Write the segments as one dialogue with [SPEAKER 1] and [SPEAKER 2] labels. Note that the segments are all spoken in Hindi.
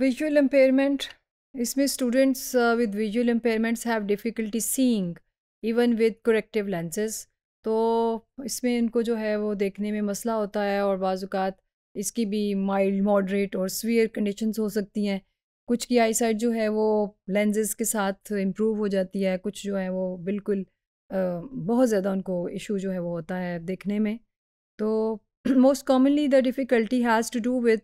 [SPEAKER 1] विजुअल इम्पेयरमेंट इसमें students with visual impairments have difficulty seeing even with corrective lenses तो इसमें इनको जो है वो देखने में मसला होता है और बाज़ात इसकी भी माइल्ड मॉडरेट और स्वीयर कंडीशंस हो सकती हैं कुछ की आई साइट जो है वो लेंजेस के साथ इम्प्रूव हो जाती है कुछ जो है वो बिल्कुल uh, बहुत ज़्यादा उनको इशू जो है वो होता है देखने में तो most commonly the difficulty has to do with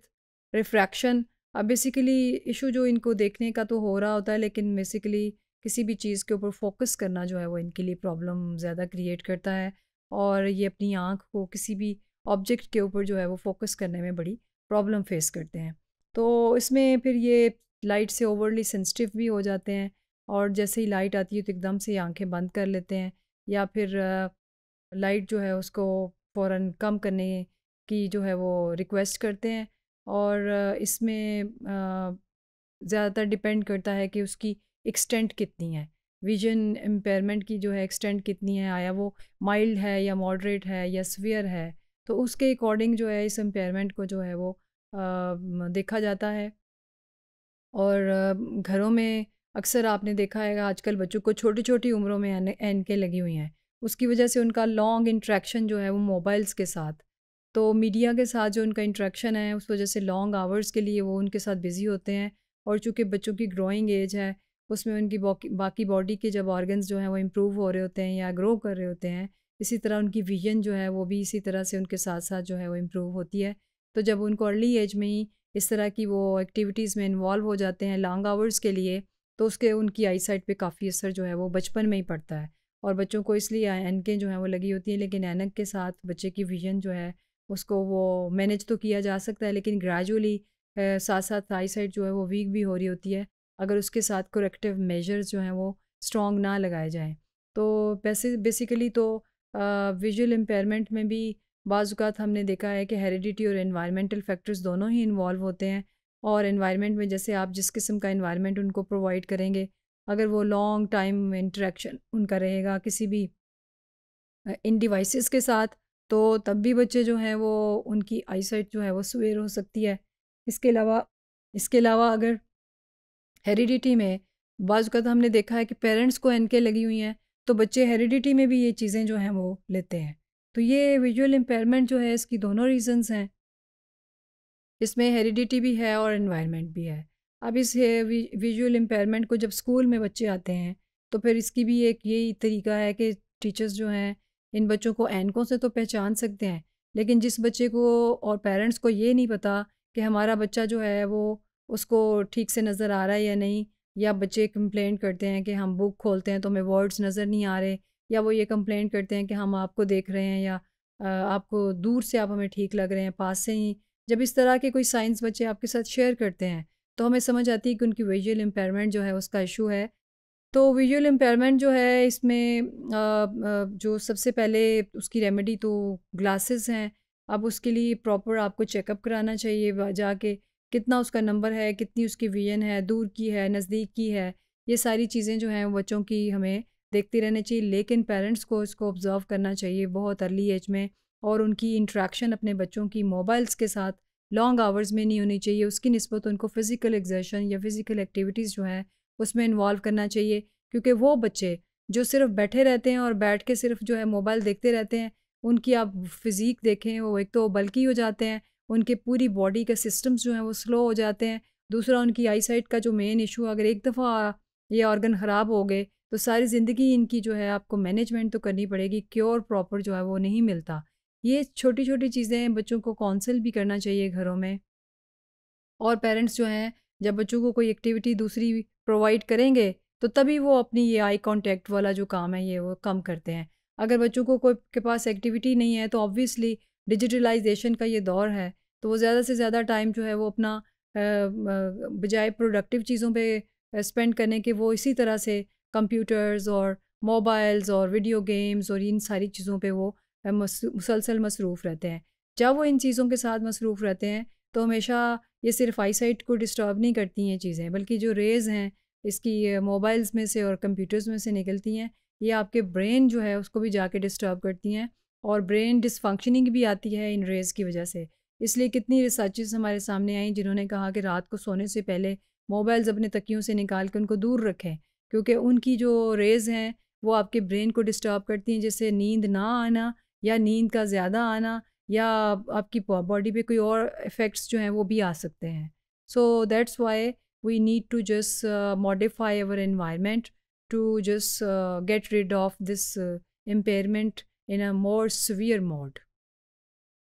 [SPEAKER 1] refraction अब बेसिकली इशू जो इनको देखने का तो हो रहा होता है लेकिन बेसिकली किसी भी चीज़ के ऊपर फोकस करना जो है वो इनके लिए प्रॉब्लम ज़्यादा क्रिएट करता है और ये अपनी आँख को किसी भी ऑब्जेक्ट के ऊपर जो है वो फोकस करने में बड़ी प्रॉब्लम फेस करते हैं तो इसमें फिर ये लाइट से ओवरली सेंसिटिव भी हो जाते हैं और जैसे ही लाइट आती है तो एकदम से आंखें बंद कर लेते हैं या फिर लाइट जो है उसको फ़ौर कम करने की जो है वो रिक्वेस्ट करते हैं और इसमें ज़्यादातर डिपेंड करता है कि उसकी एक्सटेंट कितनी है विजन इम्पेयरमेंट की जो है एक्सटेंट कितनी है आया वो माइल्ड है या मॉडरेट है या सवियर है तो उसके अकॉर्डिंग जो है इस इम्पेयरमेंट को जो है वो देखा जाता है और घरों में अक्सर आपने देखा है आजकल बच्चों को छोटी छोटी उम्रों में एनके लगी हुई हैं उसकी वजह से उनका लॉन्ग इंट्रैक्शन जो है वो मोबाइल्स के साथ तो मीडिया के साथ जो उनका इंट्रैक्शन है उस वजह से लॉन्ग आवर्स के लिए वो उनके साथ बिज़ी होते हैं और चूँकि बच्चों की ग्रोइंग एज है उसमें उनकी बाकी बॉडी के जब ऑर्गन्स जो हैं वो इम्प्रूव हो रहे होते हैं या ग्रो कर रहे होते हैं इसी तरह उनकी विजन जो है वो भी इसी तरह से उनके साथ साथ जो है वो इम्प्रूव होती है तो जब उनको अर्ली एज में ही इस तरह की वो एक्टिविटीज़ में इन्वॉल्व हो जाते हैं लॉन्ग आवर्स के लिए तो उसके उनकी आई साइट पर काफ़ी असर जो है वो बचपन में ही पड़ता है और बच्चों को इसलिए एनकें जो हैं वो लगी होती हैं लेकिन एनक के साथ बच्चे की विजन जो है उसको वो मैनेज तो किया जा सकता है लेकिन ग्रेजुअली साथ साथ आई साइड जो है वो वीक भी हो रही होती है अगर उसके साथ करेक्टिव मेजर्स जो हैं वो स्ट्रॉन्ग ना लगाए जाएँ तो वैसे बेसिकली तो विजुअल इम्पेयरमेंट में भी बाज़ात हमने देखा है कि हेरिडिटी और इन्वायरमेंटल फैक्टर्स दोनों ही इन्वॉल्व होते हैं और इन्वायरमेंट में जैसे आप जिस किस्म का इन्वायरमेंट उनको प्रोवाइड करेंगे अगर वो लॉन्ग टाइम इंटरेक्शन उनका रहेगा किसी भी इन डिवाइसेस के साथ तो तब भी बच्चे जो हैं वो उनकी आईसाइट जो है वो सवेर हो सकती है इसके अलावा इसके अलावा अगर हेरिडिटी में बाज़त तो हमने देखा है कि पेरेंट्स को एनके लगी हुई हैं तो बच्चे हेरिडिटी में भी ये चीज़ें जो हैं वो लेते हैं तो ये विजुअल इम्पेयरमेंट जो है इसकी दोनों रीजंस हैं इसमें हेरिडिटी भी है और इन्वायरमेंट भी है अब इस विजुअल इम्पेयरमेंट को जब स्कूल में बच्चे आते हैं तो फिर इसकी भी एक यही तरीका है कि टीचर्स जो हैं इन बच्चों को एनकों से तो पहचान सकते हैं लेकिन जिस बच्चे को और पेरेंट्स को ये नहीं पता कि हमारा बच्चा जो है वो उसको ठीक से नज़र आ रहा है या नहीं या बच्चे कंप्लेंट करते हैं कि हम बुक खोलते हैं तो हमें वर्ड्स नज़र नहीं आ रहे या वो ये कंप्लेंट करते हैं कि हम आपको देख रहे हैं या आपको दूर से आप हमें ठीक लग रहे हैं पास से ही जब इस तरह के कोई साइंस बच्चे आपके साथ शेयर करते हैं तो हमें समझ आती है कि उनकी विजुअल इम्पेयरमेंट जो है उसका इशू है तो विजुअल इम्पेयरमेंट जो है इसमें जो सबसे पहले उसकी रेमेडी तो ग्लासेस हैं अब उसके लिए प्रॉपर आपको चेकअप कराना चाहिए जाके कितना उसका नंबर है कितनी उसकी विजन है दूर की है नज़दीक की है ये सारी चीज़ें जो हैं बच्चों की हमें देखती रहने चाहिए लेकिन पेरेंट्स को इसको ऑब्ज़र्व करना चाहिए बहुत अर्ली एज में और उनकी इंट्रैक्शन अपने बच्चों की मोबाइल्स के साथ लॉन्ग आवर्स में नहीं होनी चाहिए उसकी नस्बत उनको फ़िज़िकल एग्जर्शन या फ़िज़िकल एक्टिविटीज़ जो हैं उसमें इन्वॉल्व करना चाहिए क्योंकि वो बच्चे जो सिर्फ बैठे रहते हैं और बैठ के सिर्फ जो है मोबाइल देखते रहते हैं उनकी आप फिज़ीक देखें वो एक तो बल्कि हो जाते हैं उनके पूरी बॉडी के सिस्टम्स जो हैं वो स्लो हो जाते हैं दूसरा उनकी आईसाइट का जो मेन इशू अगर एक दफ़ा ये ऑर्गन ख़राब हो गए तो सारी ज़िंदगी इनकी जो है आपको मैनेजमेंट तो करनी पड़ेगी क्योर प्रॉपर जो है वो नहीं मिलता ये छोटी छोटी चीज़ें बच्चों को काउंसिल भी करना चाहिए घरों में और पेरेंट्स जो हैं जब बच्चों को कोई एक्टिविटी दूसरी प्रोवाइड करेंगे तो तभी वो अपनी ये आई कॉन्टेक्ट वाला जो काम है ये वो कम करते हैं अगर बच्चों को कोई के पास एक्टिविटी नहीं है तो ऑब्वियसली डिजिटलाइजेशन का ये दौर है तो वो ज़्यादा से ज़्यादा टाइम जो है वो अपना बजाय प्रोडक्टिव चीज़ों पे स्पेंड करने के वो इसी तरह से कंप्यूटर्स और मोबाइल्स और वीडियो गेम्स और इन सारी चीज़ों पे वो मुसलसल मसरूफ़ रहते हैं जब वो इन चीज़ों के साथ मसरूफ़ रहते हैं तो हमेशा ये सिर्फ आईसाइट को डिस्टर्ब नहीं करती हैं चीज़ें बल्कि जो रेज़ हैं इसकी मोबाइल्स में से और कंप्यूटर्स में से निकलती हैं ये आपके ब्रेन जो है उसको भी जाके डिस्टर्ब करती हैं और ब्रेन डिसफंक्शनिंग भी आती है इन रेज़ की वजह से इसलिए कितनी रिसर्चेस हमारे सामने आई जिन्होंने कहा कि रात को सोने से पहले मोबाइल्स अपने तकियों से निकाल के उनको दूर रखें क्योंकि उनकी जो रेज़ हैं वो आपके ब्रेन को डिस्टर्ब करती हैं जैसे नींद ना आना या नींद का ज़्यादा आना या आपकी बॉडी पे कोई और इफ़ेक्ट्स जो हैं वो भी आ सकते हैं so that's why we need to just modify our environment to just get rid of this impairment in a more severe mode